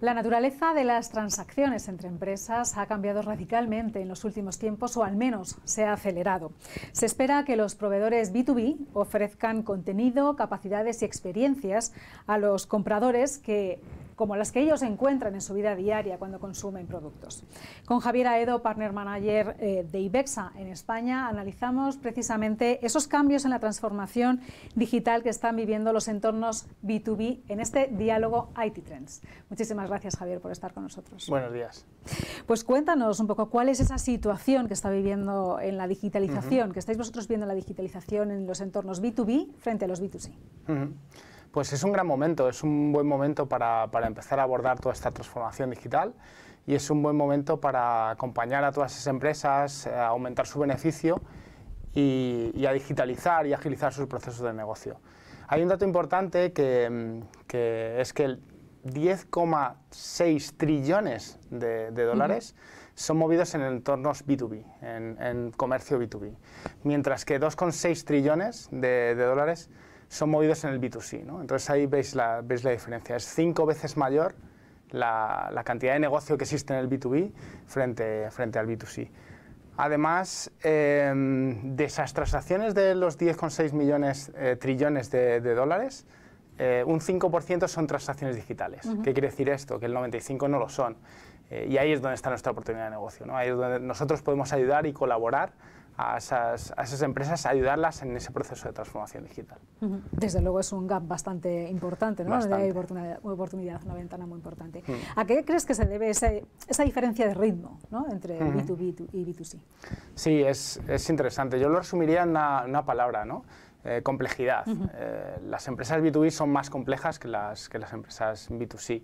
La naturaleza de las transacciones entre empresas ha cambiado radicalmente en los últimos tiempos o al menos se ha acelerado. Se espera que los proveedores B2B ofrezcan contenido, capacidades y experiencias a los compradores que como las que ellos encuentran en su vida diaria cuando consumen productos. Con Javier Aedo, partner manager eh, de IBEXA en España, analizamos precisamente esos cambios en la transformación digital que están viviendo los entornos B2B en este diálogo IT Trends. Muchísimas gracias, Javier, por estar con nosotros. Buenos días. Pues cuéntanos un poco cuál es esa situación que está viviendo en la digitalización, que estáis vosotros viendo la digitalización en los entornos B2B frente a los B2C. Pues es un gran momento, es un buen momento para, empezar a abordar toda esta transformación digital y es un buen momento para acompañar a todas esas empresas, eh, a aumentar su beneficio y, a digitalizar y agilizar sus procesos de negocio. Hay un dato importante que, mm, es que 10,6 trillones de, dólares son movidos en entornos B2B, en, comercio B2B, mientras que 2,6 trillones de dólares son movidos en el B2C. ¿no? Entonces ahí veis la, veis la diferencia. Es cinco veces mayor la, la, cantidad de negocio que existe en el B2B frente, frente al B2C. Además, em, de esas transacciones de los 10,6 millones eh, trillones de, dólares, eh, un 5% son transacciones digitales. ¿Qué quiere decir esto? Que el 95% no lo son. Eh, y ahí es donde está nuestra oportunidad de negocio. ¿no? Ahí es donde nosotros podemos ayudar y colaborar a esas, a empresas, ayudarlas en ese proceso de transformación digital. Desde luego es un gap bastante importante, ¿no? oportunidad, una ventana muy importante. Mm. ¿A qué crees que se debe esa diferencia de ritmo entre B2B y B2C? Sí, es, interesante. Yo lo resumiría en una, palabra, ¿no? Eh, complejidad. Eh, las empresas B2B son más complejas que las, que las empresas B2C.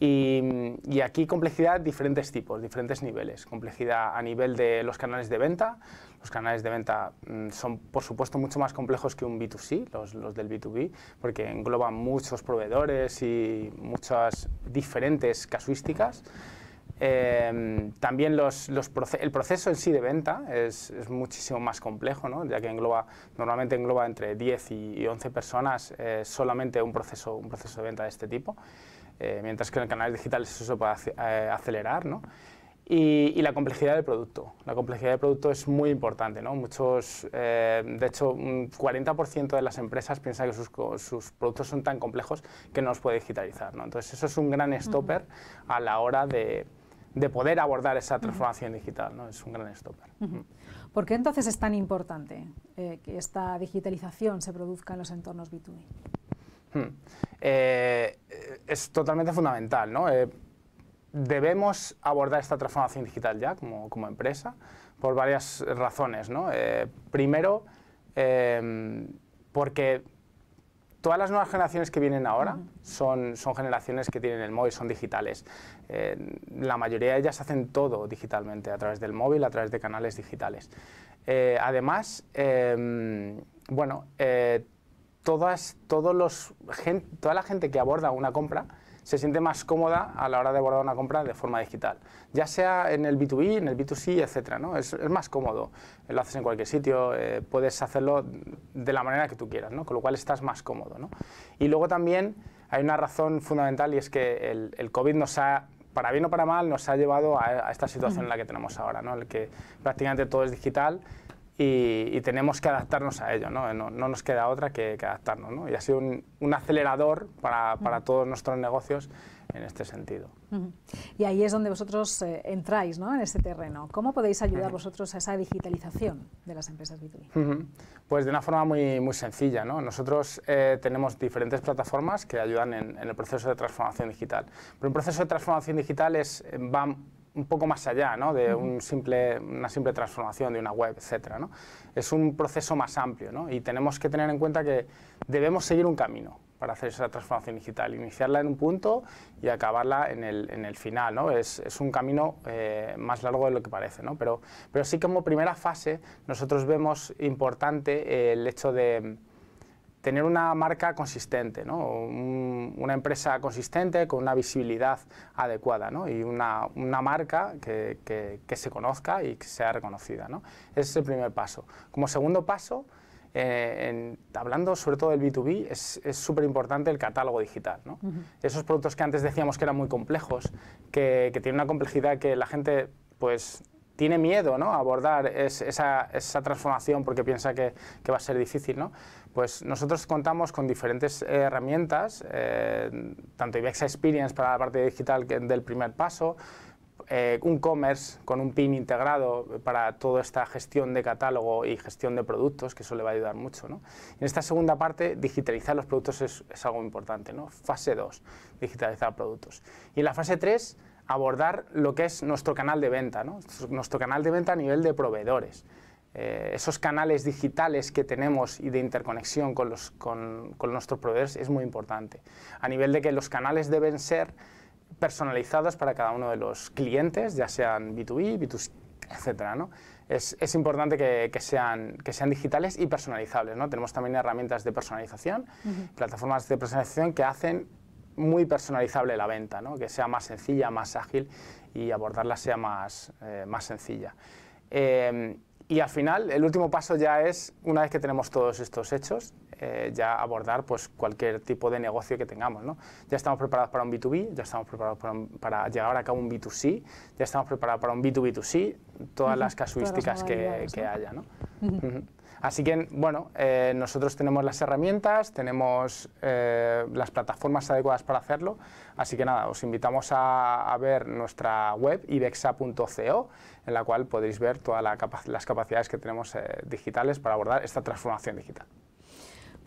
Y, aquí complejidad diferentes tipos, diferentes niveles. Complejidad a nivel de los canales de venta. Los canales de venta mm, son, por supuesto, mucho más complejos que un B2C, los, del B2B, porque engloban muchos proveedores y muchas diferentes casuísticas. Em, también el proceso en sí de venta es, muchísimo más complejo, ¿no? ya que engloba, normalmente engloba entre 10 y, 11 personas eh, solamente un proceso, un proceso de venta de este tipo. Eh, mientras que en canal digital eso se puede eh, acelerar, ¿no? Y, la complejidad del producto. La complejidad del producto es muy importante, ¿no? Muchos, eh, de hecho, un 40% de las empresas piensan que sus, productos son tan complejos que no los puede digitalizar, ¿no? Entonces, eso es un gran stopper a la hora de, poder abordar esa transformación digital, ¿no? Es un gran stopper. ¿Por qué entonces es tan importante que esta digitalización se produzca en los entornos B2B? Hmm. Eh, es totalmente fundamental, eh, debemos abordar esta transformación digital ya como, empresa por varias razones, eh, primero, em, porque todas las nuevas generaciones que vienen ahora son, son generaciones que tienen el móvil, son digitales. la mayoría de ellas hacen todo digitalmente, a través del móvil, a través de canales digitales. además, em, bueno, todos los, toda la gente que aborda una compra se siente más cómoda a la hora de abordar una compra de forma digital, ya sea en el B2B, en el B2C, etc. ¿no? Es, es, más cómodo, lo haces en cualquier sitio, eh, puedes hacerlo de la manera que tú quieras, ¿no? con lo cual estás más cómodo. Y luego también hay una razón fundamental y es que el, COVID nos ha para bien o para mal, nos ha llevado a, esta situación en la que tenemos ahora, ¿no? en la que prácticamente todo es digital, y, tenemos que adaptarnos a ello, ¿no? No, nos queda otra que, adaptarnos. ¿no? Y ha sido un, acelerador para, para todos nuestros negocios en este sentido. Y ahí es donde vosotros eh, entráis ¿no? en este terreno. ¿Cómo podéis ayudar vosotros a esa digitalización de las empresas B2B? Pues de una forma muy, muy sencilla. ¿no? Nosotros eh, tenemos diferentes plataformas que ayudan en, en, el proceso de transformación digital. Pero un proceso de transformación digital es, va un poco más allá ¿no? de un simple, una simple transformación de una web, etc. Es un proceso más amplio ¿no? y tenemos que tener en cuenta que debemos seguir un camino para hacer esa transformación digital, iniciarla en un punto y acabarla en el, final. ¿no? Es, un camino eh, más largo de lo que parece, ¿no? pero, pero sí como primera fase nosotros vemos importante el hecho de tener una marca consistente, una empresa consistente con una visibilidad adecuada ¿no? y una, marca que, se conozca y que sea reconocida. ¿no? Ese es el primer paso. Como segundo paso, eh, hablando sobre todo del B2B, es súper importante el catálogo digital. Esos productos que antes decíamos que eran muy complejos, que, que tienen una complejidad que la gente pues tiene miedo ¿no? a abordar esa, transformación porque piensa que, va a ser difícil, ¿no? pues nosotros contamos con diferentes herramientas, eh, tanto IBEX Experience para la parte digital del primer paso, eh, un commerce con un PIN integrado para toda esta gestión de catálogo y gestión de productos, que eso le va a ayudar mucho. ¿no? En esta segunda parte, digitalizar los productos es, algo importante. ¿no? Fase 2, digitalizar productos. Y en la fase 3, abordar lo que es nuestro canal de venta, nuestro canal de venta a nivel de proveedores. Eh, esos canales digitales que tenemos y de interconexión con, nuestros proveedores es muy importante. A nivel de que los canales deben ser personalizados para cada uno de los clientes, ya sean B2B, b etcétera, es, importante que, sean, digitales y personalizables. ¿no? Tenemos también herramientas de personalización, plataformas de personalización que hacen muy personalizable la venta, ¿no? que sea más sencilla, más ágil y abordarla sea más, eh, más sencilla. Eh, y al final, el último paso ya es, una vez que tenemos todos estos hechos, eh, ya abordar pues, cualquier tipo de negocio que tengamos. ¿no? Ya estamos preparados para un B2B, ya estamos preparados para, llegar llevar a cabo un B2C, ya estamos preparados para un B2B2C, todas las casuísticas que, que, haya. ¿no? Así que, bueno, eh, nosotros tenemos las herramientas, tenemos eh, las plataformas adecuadas para hacerlo, así que nada, os invitamos a, ver nuestra web ibexa.co, en la cual podéis ver todas las capacidades que tenemos eh, digitales para abordar esta transformación digital.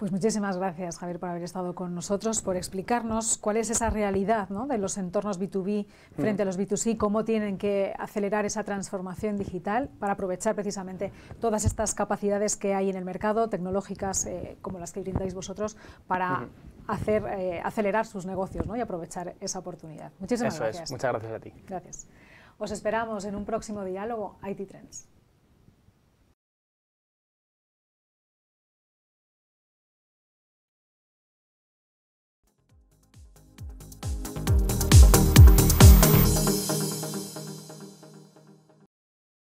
Pues muchísimas gracias, Javier, por haber estado con nosotros, por explicarnos cuál es esa realidad de los entornos B2B frente a los B2C, cómo tienen que acelerar esa transformación digital para aprovechar precisamente todas estas capacidades que hay en el mercado, tecnológicas eh, como las que brindáis vosotros, para hacer, eh, acelerar sus negocios y aprovechar esa oportunidad. Muchísimas gracias. Muchas gracias a ti. Gracias. Os esperamos en un próximo diálogo IT Trends.